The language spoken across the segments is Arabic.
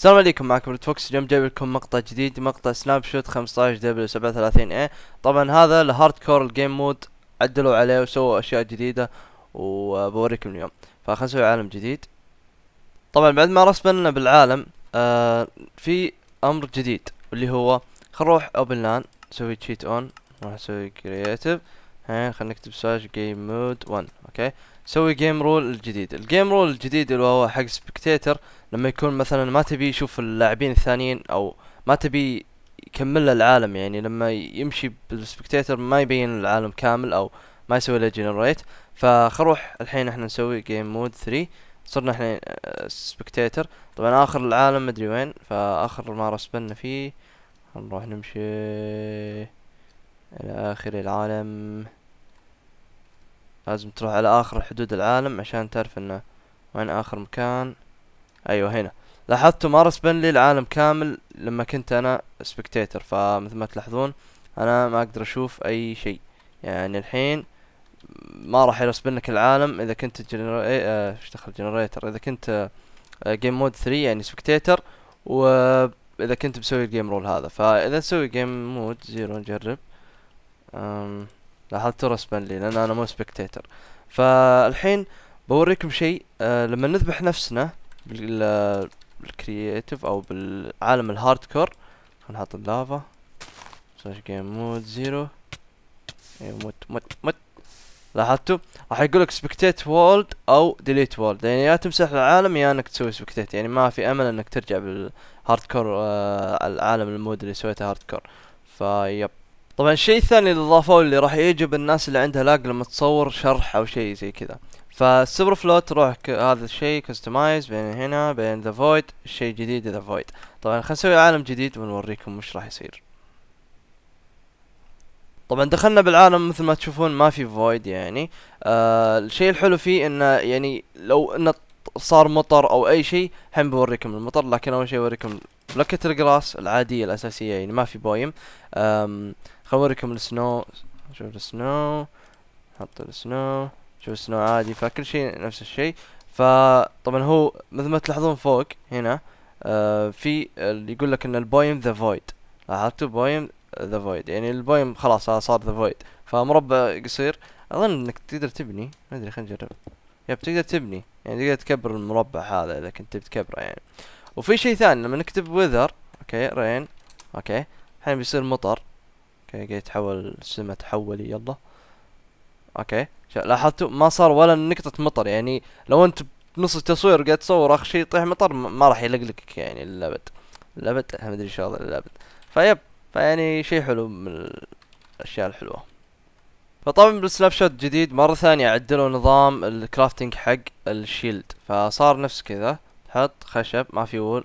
السلام عليكم معكم ريد فوكس اليوم جايب لكم مقطع جديد مقطع سناب شوت 15 دبليو 37 اي طبعا هذا الهارد كور الجيم مود عدلوا عليه وسووا اشياء جديدة وبوريكم اليوم فخلنا نسوي عالم جديد طبعا بعد ما رسمنا بالعالم آه في امر جديد واللي هو خل نروح اوبن لان نسوي تشيت اون نروح نسوي كرياتيف ها خلينا نكتب سلاش جيم مود 1 اوكي سوي جيم رول الجديد الجيم رول الجديد اللي هو حق سبكتيتر لما يكون مثلا ما تبي يشوف اللاعبين الثانيين او ما تبي يكمل العالم يعني لما يمشي بالسبكتيتر ما يبين العالم كامل او ما يسوي له جنريت فخروح الحين احنا نسوي جيم مود 3 صرنا احنا سبكتيتر آه، طبعا اخر العالم مدري وين فاخر ما رسبنا فيه نروح نمشي الى اخر العالم لازم تروح على اخر حدود العالم عشان تعرف انه وين اخر مكان ايوه هنا لاحظتوا ما رسبن لي العالم كامل لما كنت انا سبكتيتر فمثل ما تلاحظون انا ما اقدر اشوف اي شيء يعني الحين ما راح يرسبن لك العالم اذا كنت جنرا إيه، آه، ايش دخل جنريتر اذا كنت جيم مود 3 يعني سبكتيتر واذا كنت مسوي الجيم رول هذا فاذا تسوي جيم مود زيرو نجرب أم لاحظت ترى سبنلي لان انا مو سبكتيتر فالحين بوريكم شيء آه لما نذبح نفسنا بالكرييتيف آه، او بالعالم الهاردكور نحط اللافا سوش جيم مود زيرو ايه مود مود مود لاحظتوا راح يقول لك سبكتيت وولد او ديليت وولد يعني يا تمسح العالم يا انك تسوي سبكتيت يعني ما في امل انك ترجع بالهاردكور آه العالم المود اللي سويته هاردكور فيب طبعا الشيء الثاني اللي ضافوه اللي راح يعجب الناس اللي عندها لاج لما تصور شرح او شيء زي كذا فالسوبر فلوت تروح هذا الشيء كستمايز بين هنا بين ذا فويد شيء جديد ذا فويد طبعا خلينا نسوي عالم جديد ونوريكم وش راح يصير طبعا دخلنا بالعالم مثل ما تشوفون ما في فويد يعني آه الشيء الحلو فيه انه يعني لو انه صار مطر او اي شيء الحين بوريكم المطر لكن اول شيء اوريكم بلوكة الجلاس العادية الأساسية يعني ما في بويم خليني أوريكم السنو شوف السنو حط السنو شوف السنو عادي فكل شيء نفس الشيء فطبعا هو مثل ما تلاحظون فوق هنا آه في اللي يقول لك ان البويم ذا فويد لاحظتوا بويم ذا فويد يعني البويم خلاص صار ذا فويد فمربع قصير اظن انك تقدر تبني ما ادري خلينا نجرب يا بتقدر تبني يعني تقدر تكبر المربع هذا اذا كنت تبي تكبره يعني وفي شيء ثاني لما نكتب وذر اوكي رين اوكي الحين بيصير مطر اوكي قاعد يتحول السماء تحولي يلا اوكي لاحظتوا ما صار ولا نقطة مطر يعني لو انت بنص التصوير قاعد تصور اخر شيء يطيح مطر ما راح يلقلك يعني للابد للابد ما ادري شو هذا للابد فيب فيعني شيء حلو من الاشياء الحلوة فطبعا بالسناب شوت جديد مرة ثانية عدلوا نظام الكرافتنج حق الشيلد فصار نفس كذا حط خشب ما في وول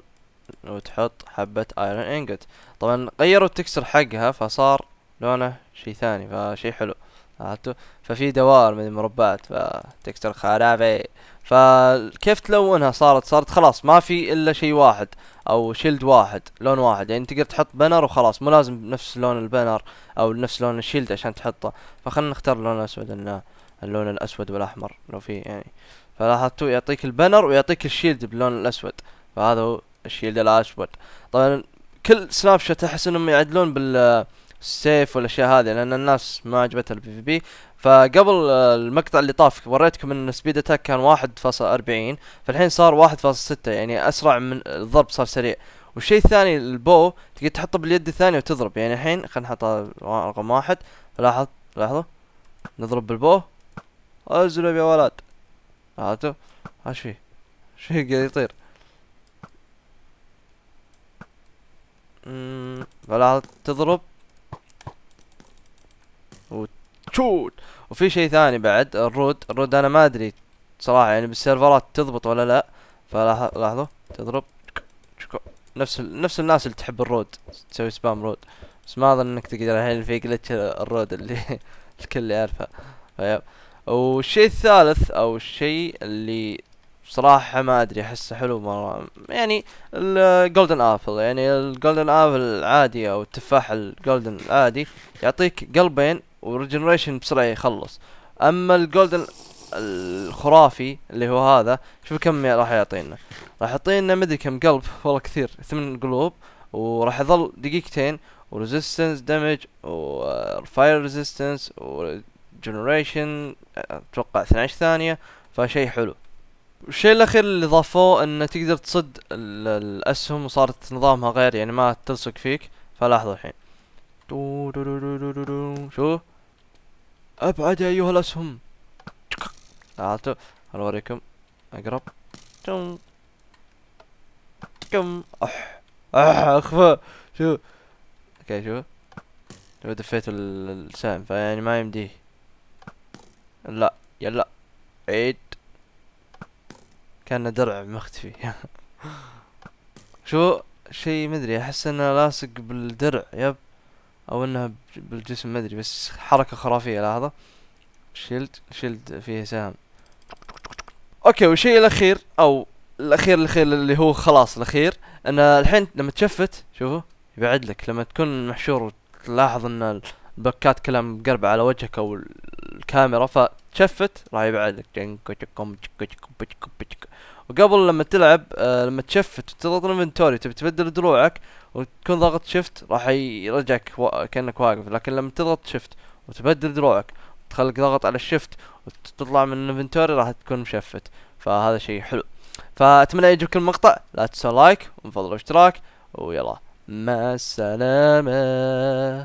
وتحط حبة ايرون انجت طبعا غيروا التكسر حقها فصار لونه شي ثاني فشي حلو عرفتوا ففي دوائر من المربعات فتكسر خرابي فكيف تلونها صارت صارت خلاص ما في الا شي واحد او شيلد واحد لون واحد يعني تقدر تحط بنر وخلاص مو لازم نفس لون البنر او نفس لون الشيلد عشان تحطه فخلنا نختار لون اسود اللون الاسود والاحمر لو في يعني فلاحظتوا يعطيك البنر ويعطيك الشيلد باللون الاسود فهذا هو الشيلد الاسود طبعا كل سناب شوت احس انهم يعدلون بال والاشياء هذه لان الناس ما عجبتها البي في بي فقبل المقطع اللي طاف وريتكم ان سبيد اتاك كان 1.40 فالحين صار 1.6 يعني اسرع من الضرب صار سريع والشيء الثاني البو تقدر تحطه باليد الثانيه وتضرب يعني الحين خلينا نحط رقم واحد لاحظ لاحظوا نضرب بالبو ازرب يا ولد عرفتوا اش فيه اش فيه قاعد يطير ولا تضرب وتشوت وفي شيء ثاني بعد الرود الرود انا ما ادري صراحه يعني بالسيرفرات تضبط ولا لا فلاحظوا تضرب نفس ال... نفس الناس اللي تحب الرود تسوي سبام رود بس ما اظن انك تقدر الحين في جلتش الرود اللي الكل يعرفه فيب والشيء الثالث او الشيء اللي بصراحة ما ادري احسه حلو مرة يعني الجولدن ابل يعني الجولدن ابل العادي او التفاح الجولدن العادي يعطيك قلبين وريجنريشن بسرعة يخلص اما الجولدن الخرافي اللي هو هذا شوف كم راح يعطينا راح يعطينا مدري كم قلب والله كثير ثمن قلوب وراح يظل دقيقتين وريزيستنس دامج وفاير ريزيستنس جنريشن اتوقع 12 ثانيه فشيء حلو الشيء الاخير اللي ضافوه انه تقدر تصد الاسهم وصارت نظامها غير يعني ما تلصق فيك فلاحظوا الحين شو ابعد يا ايها الاسهم تعالوا اوريكم اقرب كم كم اح اح اخفى شو اوكي شو دفيت السهم فيعني ما يمديه لا يلا عيد كان درع مختفي شو شي مدري احس انه لاصق بالدرع يب او انه بالجسم مدري بس حركة خرافية لحظة شيلد شيلد فيه سهم اوكي والشيء الاخير او الاخير الاخير اللي هو خلاص الاخير ان الحين لما تشفت شوفوا يبعد لك لما تكون محشور وتلاحظ ان البكات كلام مقربة على وجهك او الكاميرا فتشفت راح يبعد لك وقبل لما تلعب آه، لما تشفت وتضغط الانفنتوري تبي تبدل دروعك وتكون ضغط شفت راح يرجعك كانك واقف لكن لما تضغط شفت وتبدل دروعك تخليك ضغط على الشفت وتطلع من الانفنتوري راح تكون مشفت فهذا شيء حلو فاتمنى يعجبك المقطع لا تنسوا لايك ومن فضل الاشتراك ويلا مع السلامه